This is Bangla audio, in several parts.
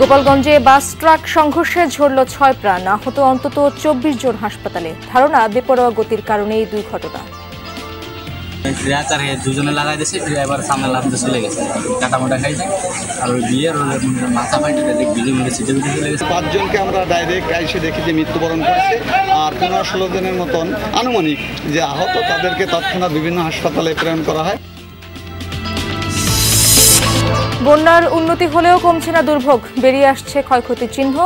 গোপালগঞ্জে বাস ট্রাক সংঘর্ষে ঝরল ছয় প্রাণ আহত অন্তত চব্বিশ জন হাসপাতালে ধারণা বেপরোয়া গতির কারণে এই দুর্ঘটনা ঘটনা চলে গেছে আমরা ডাইরেক্ট দেখি যে মৃত্যুবরণ আর পনেরো ষোলো জনের মতন আনুমানিক যে আহত তাদেরকে তৎক্ষণাৎ বিভিন্ন হাসপাতালে প্রেরণ করা হয় বন্যার উন্নতি হলেও কমছে না দুর্ভোগ বেরিয়ে আসছে ক্ষয়ক্ষতির চিহ্ন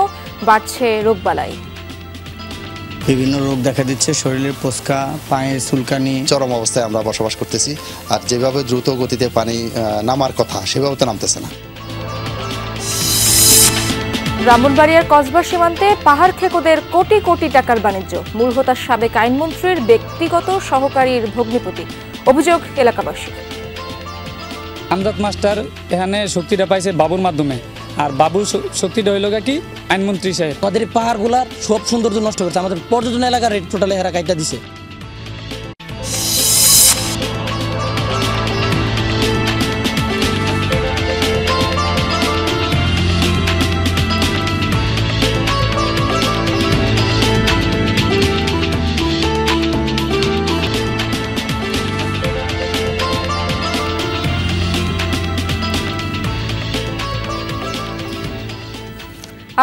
বাড়ছে রোগবালাই বিভিন্ন রোগ দেখা দিচ্ছে শরীরের পোস্কা পায়ের চুলকানি চরম অবস্থায় আমরা বসবাস করতেছি আর যেভাবে দ্রুত গতিতে পানি নামার কথা সেভাবে তো নামতেছে না ব্রাহ্মণবাড়িয়ার কসবা সীমান্তে পাহাড় খেকোদের কোটি কোটি টাকার বাণিজ্য মূল হোতার সাবেক আইনমন্ত্রীর ব্যক্তিগত সহকারীর ভগ্নিপতি অভিযোগ এলাকাবাসী আমজাদ মাস্টার এখানে শক্তিটা পাইছে বাবুর মাধ্যমে আর বাবু শক্তিটা হইল কি আইনমন্ত্রী সাহেব তাদের পাহাড়গুলার সব সৌন্দর্য নষ্ট করছে আমাদের পর্যটন এলাকার টোটালে হেরা কাইটা দিছে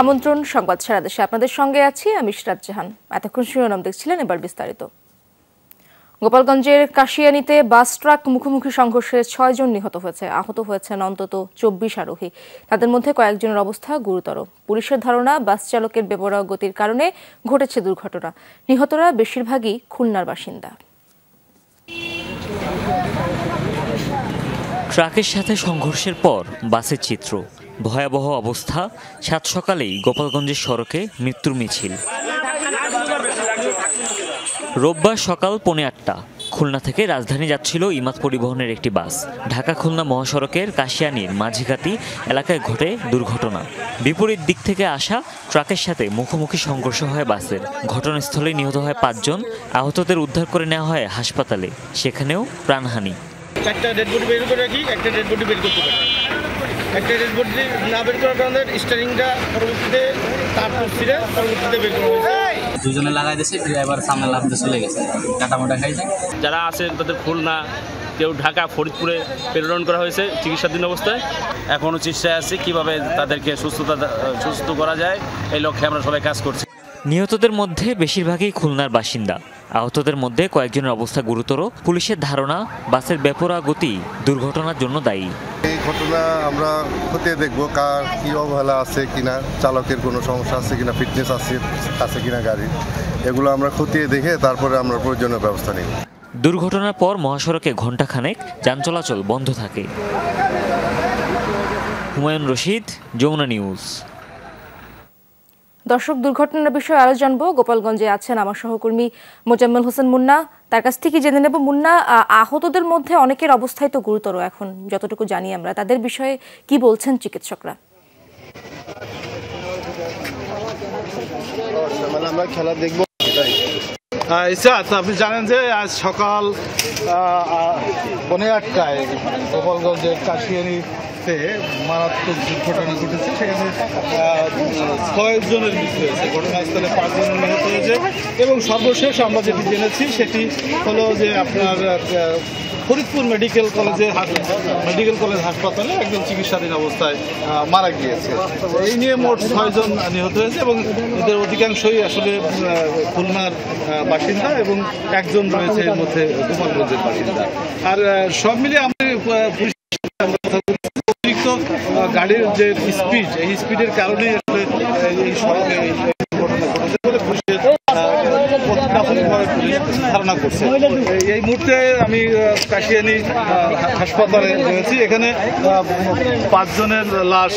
আমন্ত্রণ সংবাদ সারা দেশে আপনাদের সঙ্গে আছি আমি সিরাজ জাহান এতক্ষণ শিরোনাম দেখছিলেন এবার বিস্তারিত গোপালগঞ্জের কাশিয়ানিতে বাস ট্রাক মুখোমুখি সংঘর্ষে ছয়জন নিহত হয়েছে আহত হয়েছেন অন্তত চব্বিশ আরোহী তাদের মধ্যে কয়েকজনের অবস্থা গুরুতর পুলিশের ধারণা বাস চালকের বেপরা গতির কারণে ঘটেছে দুর্ঘটনা নিহতরা বেশিরভাগই খুলনার বাসিন্দা ট্রাকের সাথে সংঘর্ষের পর বাসের চিত্র ভয়াবহ অবস্থা সাত সকালেই গোপালগঞ্জের সড়কে মৃত্যুর মিছিল রোববার সকাল পৌনে আটটা খুলনা থেকে রাজধানী যাচ্ছিল ইমাদ পরিবহনের একটি বাস ঢাকা খুলনা মহাসড়কের কাশিয়ানির মাঝিঘাতি এলাকায় ঘটে দুর্ঘটনা বিপরীত দিক থেকে আসা ট্রাকের সাথে মুখোমুখি সংঘর্ষ হয় বাসের ঘটনাস্থলে নিহত হয় পাঁচজন আহতদের উদ্ধার করে নেওয়া হয় হাসপাতালে সেখানেও প্রাণহানি ডেড বডি বের করে রাখি একটা ডেড বডি বের করতে পারি একটা ড্যাশবোর্ড না বের করার কারণে স্টারিংটা পরবর্তীতে তার ফিরে পরবর্তীতে বের করা হয়েছে দুজনে লাগাই দিয়েছে ড্রাইভার সামনে লাফতে চলে গেছে কাটামোটা খাইছে যারা আছে তাদের খুলনা কেউ ঢাকা ফরিদপুরে প্রেরণ করা হয়েছে চিকিৎসাধীন অবস্থায় এখনও চেষ্টায় আছে কিভাবে তাদেরকে সুস্থতা সুস্থ করা যায় এই লক্ষ্যে আমরা সবাই কাজ করছি নিহতদের মধ্যে বেশিরভাগই খুলনার বাসিন্দা আহতদের মধ্যে কয়েকজনের অবস্থা গুরুতর পুলিশের ধারণা বাসের বেপরা গতি দুর্ঘটনার জন্য দায়ী ঘটনা আমরা খতিয়ে দেখবো কার কী অবহেলা আছে কিনা চালকের কোনো সমস্যা আছে কিনা ফিটনেস আছে আছে কিনা গাড়ির এগুলো আমরা খতিয়ে দেখে তারপরে আমরা প্রয়োজনীয় ব্যবস্থা নিই দুর্ঘটনার পর মহাসড়কে ঘণ্টাখানেক যান চলাচল বন্ধ থাকে হুমায়ুন রশিদ যমুনা নিউজ দর্শক দুর্ঘটনার বিষয়ে আরো জানবো গোপালগঞ্জে আছেন আমার সহকর্মী মোজাম্মেল হোসেন মুন্না তার কাছ থেকে জেনে নেব মুন্না আহতদের মধ্যে অনেকের অবস্থাই তো গুরুতর এখন যতটুকু জানি আমরা তাদের বিষয়ে কি বলছেন চিকিৎসকরা আপনি জানেন যে আজ সকাল পনেরো আটটায় মানে গোপালগঞ্জের কাশিয়ানি হয়েছে মারাত্মক দুর্ঘটনা ঘটেছে সেখানে ছয়জনের মৃত্যু হয়েছে ঘটনাস্থলে পাঁচজন নিহত হয়েছে এবং সর্বশেষ আমরা যেটি জেনেছি সেটি হলো যে আপনার ফরিদপুর মেডিকেল কলেজের মেডিকেল কলেজ হাসপাতালে একজন চিকিৎসাধীন অবস্থায় মারা গিয়েছে এই নিয়ে মোট ছয়জন নিহত হয়েছে এবং এদের অধিকাংশই আসলে খুলনার বাসিন্দা এবং একজন রয়েছে এর মধ্যে গোপালগঞ্জের বাসিন্দা আর সব মিলিয়ে আমাদের পুলিশ গাড়ির যে স্পিড এই স্পিডের কারণে আসলে এই সড়কে ধারণা করছে এই মুহূর্তে আমি কাশিয়ানি হাসপাতালে রয়েছি এখানে পাঁচজনের লাশ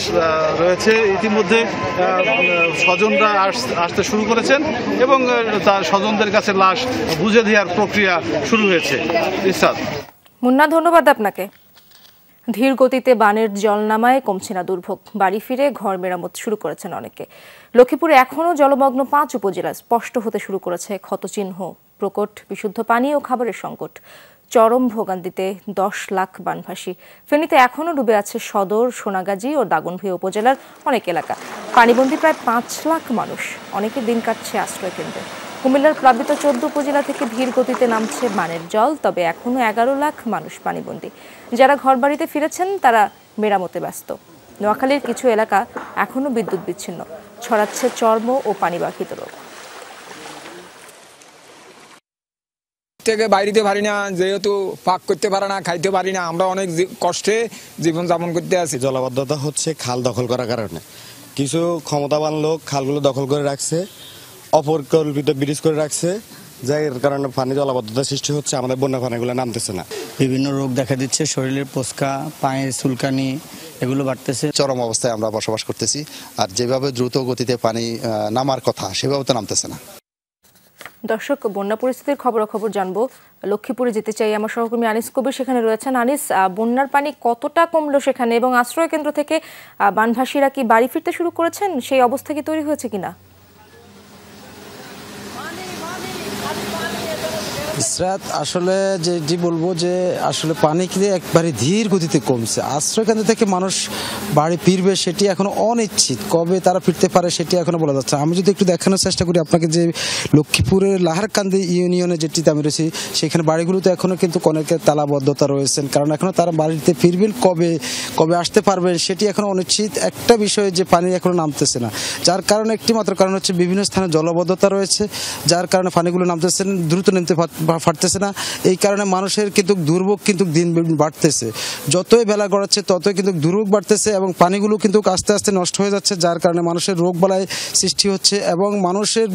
রয়েছে ইতিমধ্যে স্বজনরা আসতে শুরু করেছেন এবং তার স্বজনদের কাছে লাশ বুঝে দেওয়ার প্রক্রিয়া শুরু হয়েছে ইসাদ মুন্না ধন্যবাদ আপনাকে ধীর গতিতে বানের জল নামায় কমছে না দুর্ভোগ বাড়ি ফিরে ঘর মেরামত শুরু করেছেন অনেকে লক্ষ্মীপুরে এখনও জলমগ্ন পাঁচ উপজেলা স্পষ্ট হতে শুরু করেছে ক্ষতচিহ্ন প্রকট বিশুদ্ধ পানি ও খাবারের সংকট চরম ভোগান্তিতে দশ লাখ বানভাসী ফেনীতে এখনও ডুবে আছে সদর সোনাগাজী ও দাগনভূ উপজেলার অনেক এলাকা পানিবন্দী প্রায় পাঁচ লাখ মানুষ অনেকে দিন কাটছে আশ্রয় কেন্দ্রে কুমিল্লার প্লাবিত চোদ্দ উপজেলা থেকে ধীর গতিতে নামছে মানের জল তবে এখনও এগারো লাখ মানুষ পানিবন্দী যারা বাড়িতে ফিরেছেন তারা মেরামতে ব্যস্ত নোয়াখালীর কিছু এলাকা এখনও বিদ্যুৎ বিচ্ছিন্ন ছড়াচ্ছে চর্ম ও পানিবাহিত রোগ থেকে বাইরেতে পারি না যেহেতু পাক করতে পারে না খাইতে পারি না আমরা অনেক কষ্টে জীবনযাপন করতে আছি জলাবদ্ধতা হচ্ছে খাল দখল করার কারণে কিছু ক্ষমতাবান লোক খালগুলো দখল করে রাখছে অপরিকল্পিত ব্রিজ করে রাখছে যার কারণে পানি জলাবদ্ধতা সৃষ্টি হচ্ছে আমাদের বন্যা পানিগুলো নামতেছে না বিভিন্ন রোগ দেখা দিচ্ছে শরীরের পোস্কা পায়ে চুলকানি এগুলো বাড়তেছে চরম অবস্থায় আমরা বসবাস করতেছি আর যেভাবে দ্রুত গতিতে পানি নামার কথা সেভাবে তো নামতেছে না দর্শক বন্যা পরিস্থিতির খবরাখবর জানবো লক্ষ্মীপুরে যেতে চাই আমার সহকর্মী আনিস কবির সেখানে রয়েছেন আনিস বন্যার পানি কতটা কমলো সেখানে এবং আশ্রয় কেন্দ্র থেকে বানভাসীরা কি বাড়ি ফিরতে শুরু করেছেন সেই অবস্থা কি তৈরি হয়েছে কিনা স্রাত আসলে যে বলবো যে আসলে পানি কিন্তু একবারে ধীর গতিতে কমছে আশ্রয়কেন্দ্র থেকে মানুষ বাড়ি ফিরবে সেটি এখনো অনিশ্চিত কবে তারা ফিরতে পারে সেটি এখনো বলা যাচ্ছে আমি যদি একটু দেখানোর চেষ্টা করি আপনাকে যে লক্ষ্মীপুরের লাহারকান্দি ইউনিয়নে যেটিতে আমি রয়েছি সেখানে বাড়িগুলোতে এখনো কিন্তু অনেকের তালাবদ্ধতা রয়েছেন কারণ এখনো তারা বাড়িতে ফিরবেন কবে কবে আসতে পারবেন সেটি এখনো অনিশ্চিত একটা বিষয়ে যে পানি এখনো নামতেছে না যার কারণে একটি মাত্র কারণ হচ্ছে বিভিন্ন স্থানে জলবদ্ধতা রয়েছে যার কারণে পানিগুলো নামতেছেন দ্রুত নামতে ফাটতেছে না এই কারণে মানুষের কিন্তু দুর্ভোগ কিন্তু দিন বাড়তেছে যতই বেলা গড়াচ্ছে ততই কিন্তু দুর্ভোগ বাড়তেছে এবং পানিগুলো কিন্তু আস্তে আস্তে নষ্ট হয়ে যাচ্ছে যার কারণে মানুষের রোগ বালায় সৃষ্টি হচ্ছে এবং মানুষের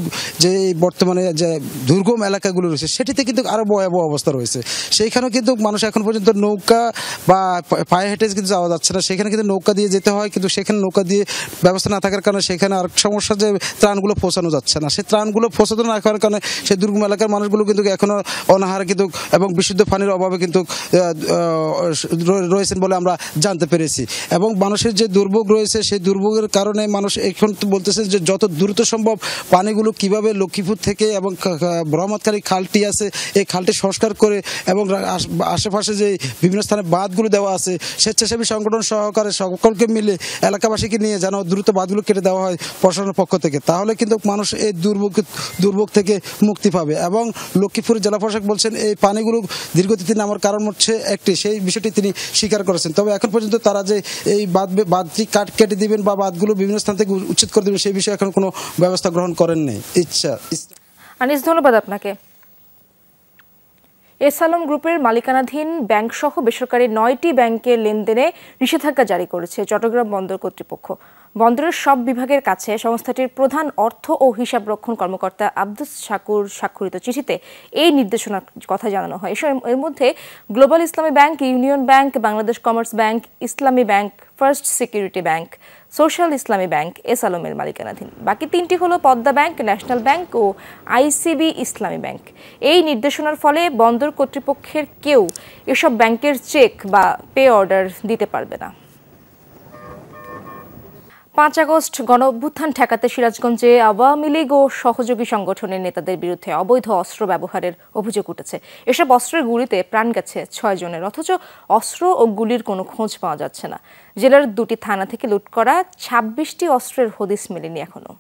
যে বর্তমানে যে দুর্গম এলাকাগুলো রয়েছে সেটিতে কিন্তু আরও ভয়াবহ অবস্থা রয়েছে সেইখানেও কিন্তু মানুষ এখন পর্যন্ত নৌকা বা পায়ে হেঁটে কিন্তু যাওয়া যাচ্ছে না সেখানে কিন্তু নৌকা দিয়ে যেতে হয় কিন্তু সেখানে নৌকা দিয়ে ব্যবস্থা না থাকার কারণে সেখানে আর সমস্যা যে ত্রাণগুলো পৌঁছানো যাচ্ছে না সেই ত্রাণগুলো পৌঁছানো না থাকার কারণে সেই দুর্গম এলাকার মানুষগুলো কিন্তু এখনও অনাহারে কিন্তু এবং বিশুদ্ধ পানির অভাবে কিন্তু রয়েছেন বলে আমরা জানতে পেরেছি এবং মানুষের যে দুর্ভোগ রয়েছে সেই দুর্ভোগের কারণে মানুষ এখন বলতেছেন যে যত দ্রুত সম্ভব পানিগুলো কিভাবে লক্ষ্মীপুর থেকে এবং ভ্রমণকারী খালটি আছে এই খালটি সংস্কার করে এবং আশেপাশে যে বিভিন্ন স্থানে বাঁধগুলো দেওয়া আছে স্বেচ্ছাসেবী সংগঠন সহকারে সকলকে মিলে এলাকাবাসীকে নিয়ে যেন দ্রুত বাঁধগুলো কেটে দেওয়া হয় প্রশাসনের পক্ষ থেকে তাহলে কিন্তু মানুষ এই দুর্ভোগ দুর্ভোগ থেকে মুক্তি পাবে এবং লক্ষ্মীপুর জেলা প্রশাসক বলছেন এই পানিগুলো দীর্ঘতিতে নামার কারণ হচ্ছে একটি সেই বিষয়টি তিনি স্বীকার করেছেন তবে এখন পর্যন্ত তারা যে এই বাঁধ বাঁধটি কাট কেটে দিবেন বা বাঁধগুলো বিভিন্ন স্থান থেকে উচ্ছেদ করে দেবেন সেই বিষয়ে এখন কোনো ব্যবস্থা গ্রহণ করেননি ইচ্ছা আনিস ধন্যবাদ আপনাকে এস আলম গ্রুপের মালিকানাধীন ব্যাংকসহ বেসরকারি নয়টি ব্যাংকের লেনদেনে নিষেধাজ্ঞা জারি করেছে চট্টগ্রাম বন্দর কর্তৃপক্ষ বন্দরের সব বিভাগের কাছে সংস্থাটির প্রধান অর্থ ও হিসাব রক্ষণ কর্মকর্তা আব্দুস শাকুর স্বাক্ষরিত চিঠিতে এই নির্দেশনার কথা জানানো হয় এসব এর মধ্যে global Islami bank union bank Bangladesh commerce bank Islami bank first security bank social Islami bank S আলমের মালিকানাধীন বাকি তিনটি হলো পদ্মা ব্যাংক ন্যাশনাল ব্যাংক ও আইসিবি ইসলামী ব্যাংক এই নির্দেশনার ফলে বন্দর কর্তৃপক্ষের কেউ এসব ব্যাংকের চেক বা পে অর্ডার দিতে পারবে না পাঁচ আগস্ট গণ অভ্যুত্থান ঠেকাতে সিরাজগঞ্জে আওয়ামী লীগ ও সহযোগী সংগঠনের নেতাদের বিরুদ্ধে অবৈধ অস্ত্র ব্যবহারের অভিযোগ উঠেছে এসব অস্ত্রের গুলিতে প্রাণ গেছে ছয় জনের অথচ অস্ত্র ও গুলির কোনো খোঁজ পাওয়া যাচ্ছে না জেলার দুটি থানা থেকে লুট করা ছাব্বিশটি অস্ত্রের হদিস মেলেনি এখনও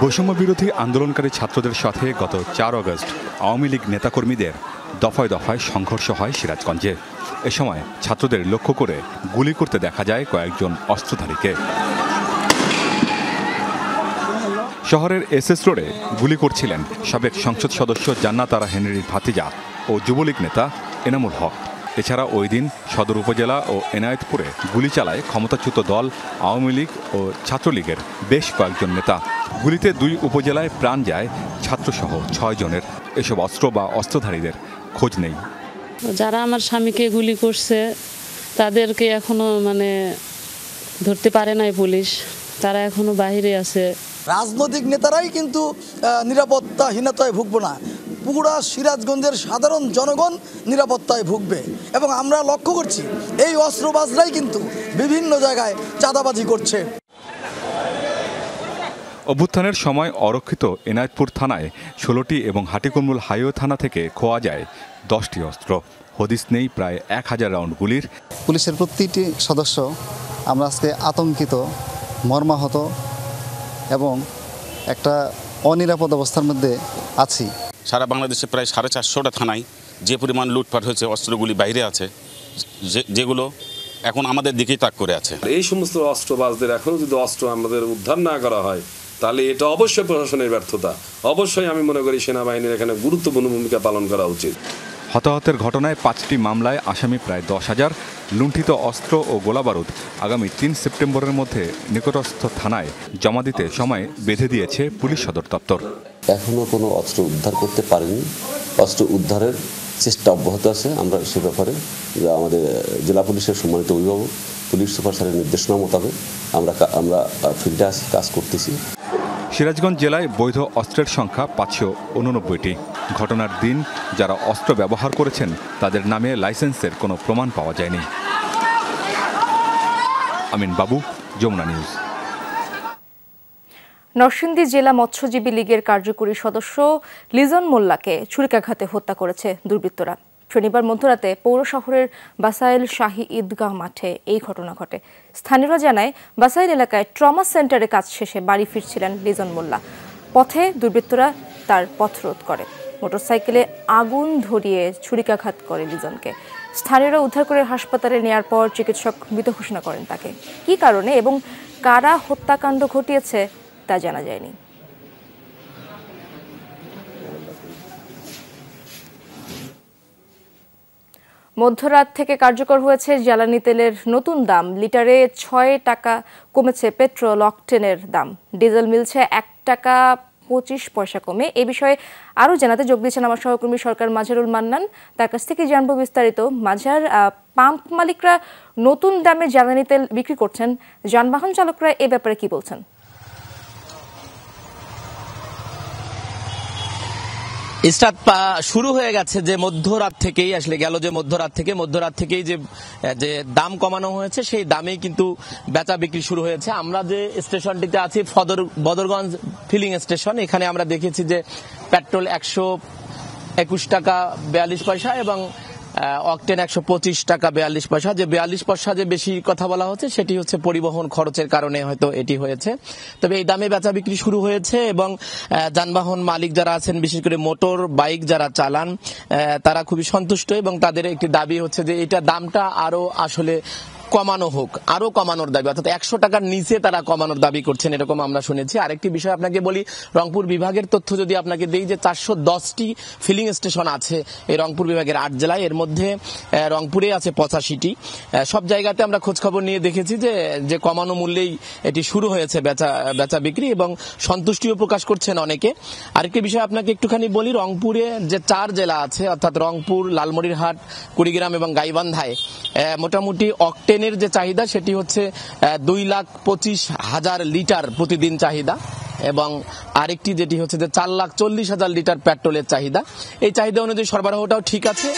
বৈষম্য বিরোধী আন্দোলনকারী ছাত্রদের সাথে গত চার আগস্ট আওয়ামী লীগ নেতাকর্মীদের দফায় দফায় সংঘর্ষ হয় সিরাজগঞ্জে এ সময় ছাত্রদের লক্ষ্য করে গুলি করতে দেখা যায় কয়েকজন অস্ত্রধারীকে শহরের এসএস রোডে গুলি করছিলেন সাবেক সংসদ সদস্য জান্নাতারা হেনরির ভাতিজা ও যুবলীগ নেতা এনামুল হক এছাড়া ওই দিন সদর উপজেলা ও এনায়েতপুরে গুলি চালায় ক্ষমতাচ্যুত দল আওয়ামী লীগ ও ছাত্রলীগের বেশ কয়েকজন নেতা গুলিতে দুই উপজেলায় প্রাণ যায় ছাত্রসহ ছয় জনের এসব অস্ত্র বা অস্ত্রধারীদের খোঁজ নেই যারা আমার স্বামীকে গুলি করছে তাদেরকে এখনো মানে ধরতে পারে নাই পুলিশ তারা এখনো বাহিরে আছে রাজনৈতিক নেতারাই কিন্তু নিরাপত্তাহীনতায় ভুগবো না পুরা সিরাজগঞ্জের সাধারণ জনগণ নিরাপত্তায় ভুগবে এবং আমরা লক্ষ্য করছি এই অস্ত্রবাজরাই কিন্তু বিভিন্ন জায়গায় চাঁদাবাজি করছে অভ্যুত্থানের সময় অরক্ষিত এনায়তপুর থানায় ষোলোটি এবং হাটিকুমরুল হাইওয়ে থানা থেকে খোয়া যায় দশটি অস্ত্র হদিস নেই প্রায় এক হাজার রাউন্ড গুলির পুলিশের প্রতিটি সদস্য আমরা আজকে আতঙ্কিত মর্মাহত এবং একটা অনিরাপদ অবস্থার মধ্যে আছি সারা বাংলাদেশে প্রায় সাড়ে চারশোটা থানায় যে পরিমাণ লুটপাট হয়েছে অস্ত্রগুলি বাইরে আছে যেগুলো এখন আমাদের দিকেই তাক করে আছে এই সমস্ত অস্ত্রবাজদের এখনও যদি অস্ত্র আমাদের উদ্ধার না করা হয় তাহলে এটা অবশ্যই প্রশাসনের ব্যর্থতা অবশ্যই আমি মনে করি সেনাবাহিনীর এখানে গুরুত্বপূর্ণ ভূমিকা পালন করা উচিত হতাহতের ঘটনায় পাঁচটি মামলায় আসামি প্রায় দশ হাজার লুণ্ঠিত অস্ত্র ও গোলাবারুদ আগামী তিন সেপ্টেম্বরের মধ্যে নিকটস্থ থানায় জমা দিতে সময় বেঁধে দিয়েছে পুলিশ সদর দপ্তর এখনও কোনো অস্ত্র উদ্ধার করতে পারেনি অস্ত্র উদ্ধারের চেষ্টা অব্যাহত আছে আমরা সে ব্যাপারে আমাদের জেলা পুলিশের সম্মানিত অভিভাবক পুলিশ সুপার স্যারের নির্দেশনা মোতাবেক আমরা আমরা ফিল্ডে কাজ করতেছি সিরাজগঞ্জ জেলায় বৈধ অস্ত্রের সংখ্যা পাঁচশো উননব্বইটি ঘটনার দিন যারা অস্ত্র ব্যবহার করেছেন তাদের নামে লাইসেন্সের কোনো প্রমাণ পাওয়া যায়নি আমিন বাবু যমুনা নিউজ নরসিংদী জেলা মৎস্যজীবী লীগের কার্যকরী সদস্য লিজন মোল্লাকে ছুরিকাঘাতে হত্যা করেছে দুর্বৃত্তরা শনিবার মধ্যরাতে পৌর শহরের বাসাইল শাহী ঈদগাহ মাঠে এই ঘটনা ঘটে স্থানীয়রা জানায় বাসাইল এলাকায় ট্রমা সেন্টারে কাজ শেষে বাড়ি ফিরছিলেন লিজন মোল্লা পথে দুর্বৃত্তরা তার পথ রোধ করে মোটরসাইকেলে আগুন ধরিয়ে ছুরিকাঘাত করে লিজনকে স্থানীয়রা উদ্ধার করে হাসপাতালে নেয়ার পর চিকিৎসক মৃত ঘোষণা করেন তাকে কি কারণে এবং কারা হত্যাকাণ্ড ঘটিয়েছে তা জানা যায়নি মধ্যরাত থেকে কার্যকর হয়েছে জ্বালানি তেলের নতুন দাম লিটারে ছয় টাকা কমেছে পেট্রোল অকটেনের দাম ডিজেল মিলছে এক টাকা পঁচিশ পয়সা কমে এ বিষয়ে আরও জানাতে যোগ দিয়েছেন আমার সহকর্মী সরকার মাঝারুল মান্নান তার কাছ থেকে জানবো বিস্তারিত মাঝার পাম্প মালিকরা নতুন দামে জ্বালানি তেল বিক্রি করছেন যানবাহন চালকরা এ ব্যাপারে কি বলছেন স্টার্ট শুরু হয়ে গেছে যে মধ্যরাত থেকেই আসলে গেল যে মধ্যরাত থেকে মধ্যরাত থেকেই যে যে দাম কমানো হয়েছে সেই দামেই কিন্তু বেচা বিক্রি শুরু হয়েছে আমরা যে স্টেশনটিতে আছি ফদর বদরগঞ্জ ফিলিং স্টেশন এখানে আমরা দেখেছি যে পেট্রোল একশো একুশ টাকা বিয়াল্লিশ পয়সা এবং অকটেন একশো পঁচিশ টাকা বিয়াল্লিশ পয়সা যে বিয়াল্লিশ পয়সা যে বেশি কথা বলা হচ্ছে সেটি হচ্ছে পরিবহন খরচের কারণে হয়তো এটি হয়েছে তবে এই দামে বেচা বিক্রি শুরু হয়েছে এবং যানবাহন মালিক যারা আছেন বিশেষ করে মোটর বাইক যারা চালান তারা খুবই সন্তুষ্ট এবং তাদের একটি দাবি হচ্ছে যে এটা দামটা আরো আসলে কমানো হোক আরো কমানোর দাবি অর্থাৎ একশো টাকার নিচে তারা কমানোর দাবি করছেন এরকম আমরা শুনেছি আরেকটি বিষয় আপনাকে বলি রংপুর বিভাগের তথ্য যদি আপনাকে দিই যে চারশো দশটি ফিলিং স্টেশন আছে এই রংপুর বিভাগের আট জেলায় এর মধ্যে রংপুরে আছে পঁচাশিটি সব জায়গাতে আমরা খোঁজখবর নিয়ে দেখেছি যে যে কমানো মূল্যেই এটি শুরু হয়েছে বেচা বেচা বিক্রি এবং সন্তুষ্টিও প্রকাশ করছেন অনেকে আরেকটি বিষয় আপনাকে একটুখানি বলি রংপুরে যে চার জেলা আছে অর্থাৎ রংপুর লালমনিরহাট কুড়িগ্রাম এবং গাইবান্ধায় মোটামুটি অক্টেন ট্রেনের যে চাহিদা সেটি হচ্ছে দুই লাখ পঁচিশ হাজার লিটার প্রতিদিন চাহিদা এবং আরেকটি যেটি হচ্ছে যে চার লাখ চল্লিশ হাজার লিটার পেট্রোলের চাহিদা এই চাহিদা অনুযায়ী সরবরাহটাও ঠিক আছে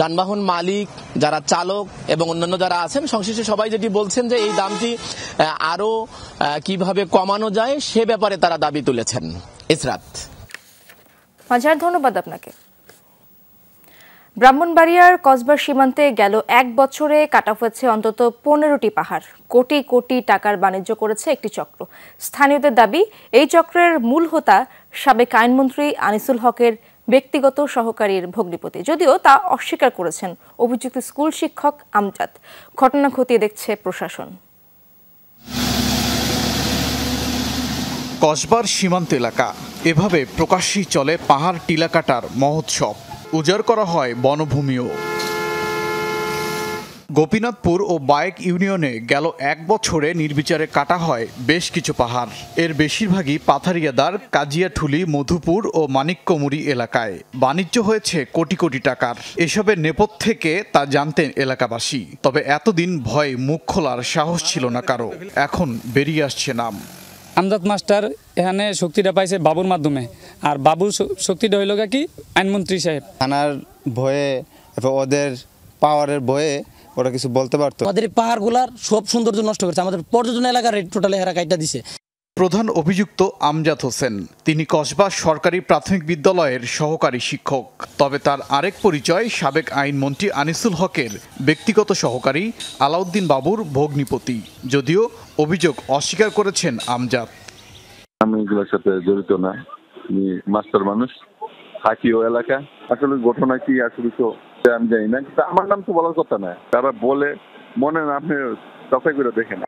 যানবাহন মালিক যারা চালক এবং অন্যান্য যারা আছেন সংশ্লিষ্ট সবাই যেটি বলছেন যে এই দামটি আরও কিভাবে কমানো যায় সে ব্যাপারে তারা দাবি তুলেছেন ইসরাত ধন্যবাদ আপনাকে ব্রাহ্মণবাড়িয়ার কসবার সীমান্তে গেল এক বছরে কাটা হয়েছে অন্তত পনেরোটি পাহাড় কোটি কোটি টাকার বাণিজ্য করেছে একটি চক্র স্থানীয়দের দাবি এই চক্রের মূল হোতা সাবেক আইনমন্ত্রী আনিসুল হকের ব্যক্তিগত সহকারীর ভগ্নিপতি যদিও তা অস্বীকার করেছেন অভিযুক্ত স্কুল শিক্ষক আমজাদ ঘটনা খতিয়ে দেখছে প্রশাসন কসবার সীমান্ত এলাকা এভাবে প্রকাশ্যেই চলে পাহাড় টিলাকাটার মহোৎসব উজাড় করা হয় বনভূমিও গোপীনাথপুর ও বায়েক ইউনিয়নে গেল এক বছরে নির্বিচারে কাটা হয় বেশ কিছু পাহাড় এর বেশিরভাগই পাথারিয়াদার কাজিয়াঠুলি মধুপুর ও মানিক্যমুড়ি এলাকায় বাণিজ্য হয়েছে কোটি কোটি টাকার এসবের নেপথ থেকে তা জানতেন এলাকাবাসী তবে এতদিন ভয়ে মুখ খোলার সাহস ছিল না কারো এখন বেরিয়ে আসছে নাম আমজাদ মাস্টার এখানে শক্তিটা পাইছে বাবুর মাধ্যমে আর বাবু শক্তিটা হইল কি আইনমন্ত্রী সাহেব থানার ভয়ে ওদের পাওয়ারের ভয়ে ওরা কিছু বলতে পারতো আমাদের পাহাড়গুলার সব সৌন্দর্য নষ্ট করেছে আমাদের পর্যটন এলাকার টোটালি হেরা কাইটা দিছে প্রধান অভিযুক্ত আমজাদ হোসেন তিনি কসবা সরকারি প্রাথমিক বিদ্যালয়ের সহকারী শিক্ষক তবে তার আরেক পরিচয় সাবেক আইনমন্ত্রী আনিসুল হকের ব্যক্তিগত সহকারী আলাউদ্দিন বাবুর ভগ্নিপতি যদিও অভিযোগ অস্বীকার করেছেন আমজাদ আমি এগুলোর সাথে জড়িত না মাস্টার মানুষ থাকি ও এলাকা আসলে ঘটনা কি আসলে তো আমি জানি না কিন্তু আমার নাম তো বলার কথা না তারা বলে মনে না আপনি যাচাই করে দেখেন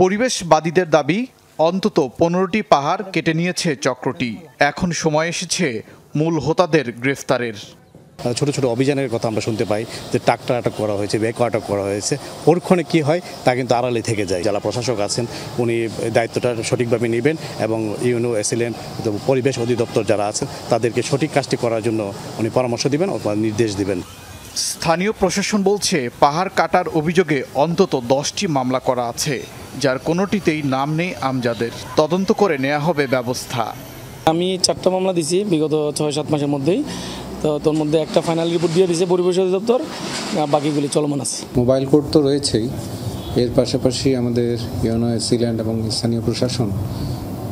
পরিবেশবাদীদের দাবি অন্তত পনেরোটি পাহাড় কেটে নিয়েছে চক্রটি এখন সময় এসেছে মূল হোতাদের গ্রেফতারের ছোট ছোট অভিযানের কথা আমরা শুনতে পাই যে টাকটা আটক করা হয়েছে ব্যাকও আটক করা হয়েছে পরক্ষণে কি হয় তা কিন্তু আড়ালে থেকে যায় জেলা প্রশাসক আছেন উনি দায়িত্বটা সঠিকভাবে নেবেন এবং ইউনো এসিলেন্ট পরিবেশ অধিদপ্তর যারা আছেন তাদেরকে সঠিক কাজটি করার জন্য উনি পরামর্শ দিবেন অথবা নির্দেশ দিবেন স্থানীয় প্রশাসন বলছে পাহাড় কাটার অভিযোগে অন্তত দশটি মামলা করা আছে যার কোনোটিতেই নাম নেই আমজাদের তদন্ত করে নেওয়া হবে ব্যবস্থা আমি চারটা মামলা দিছি বিগত ছয় সাত মাসের মধ্যেই তো তোর মধ্যে একটা ফাইনাল রিপোর্ট দিয়ে দিয়েছে পরিবেশ অধিদপ্তর বাকিগুলি চলমান আছে মোবাইল কোর্ট তো রয়েছেই এর পাশাপাশি আমাদের ইউনো সিল্যান্ড এবং স্থানীয় প্রশাসন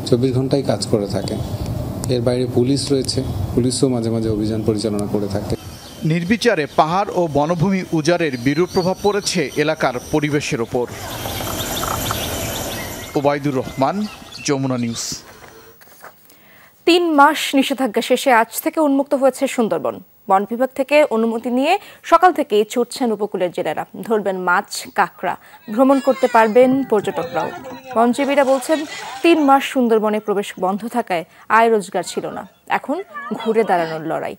চব্বিশ ঘন্টাই কাজ করে থাকে এর বাইরে পুলিশ রয়েছে পুলিশও মাঝে মাঝে অভিযান পরিচালনা করে থাকে নির্বিচারে পাহাড় ও বনভূমি উজাড়ের বিরূপ প্রভাব পড়েছে এলাকার পরিবেশের ওপর ওবায়দুর রহমান যমুনা নিউজ তিন মাস নিষেধাজ্ঞা শেষে আজ থেকে উন্মুক্ত হয়েছে সুন্দরবন বন বিভাগ থেকে অনুমতি নিয়ে সকাল থেকেই ছুটছেন উপকূলের জেলেরা ধরবেন মাছ কাঁকড়া ভ্রমণ করতে পারবেন পর্যটকরাও বনজীবীরা বলছেন তিন মাস সুন্দরবনে প্রবেশ বন্ধ থাকায় আয় রোজগার ছিল না এখন ঘুরে দাঁড়ানোর লড়াই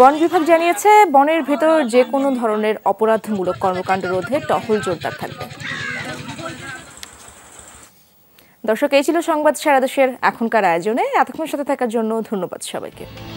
বন বিভাগ জানিয়েছে বনের ভেতর যে কোনো ধরনের অপরাধমূলক কর্মকাণ্ড রোধে টহল জোরদার থাকবে দর্শক এই ছিল সংবাদ সারা দেশের এখনকার আয়োজনে এতক্ষণ সাথে থাকার জন্য ধন্যবাদ সবাইকে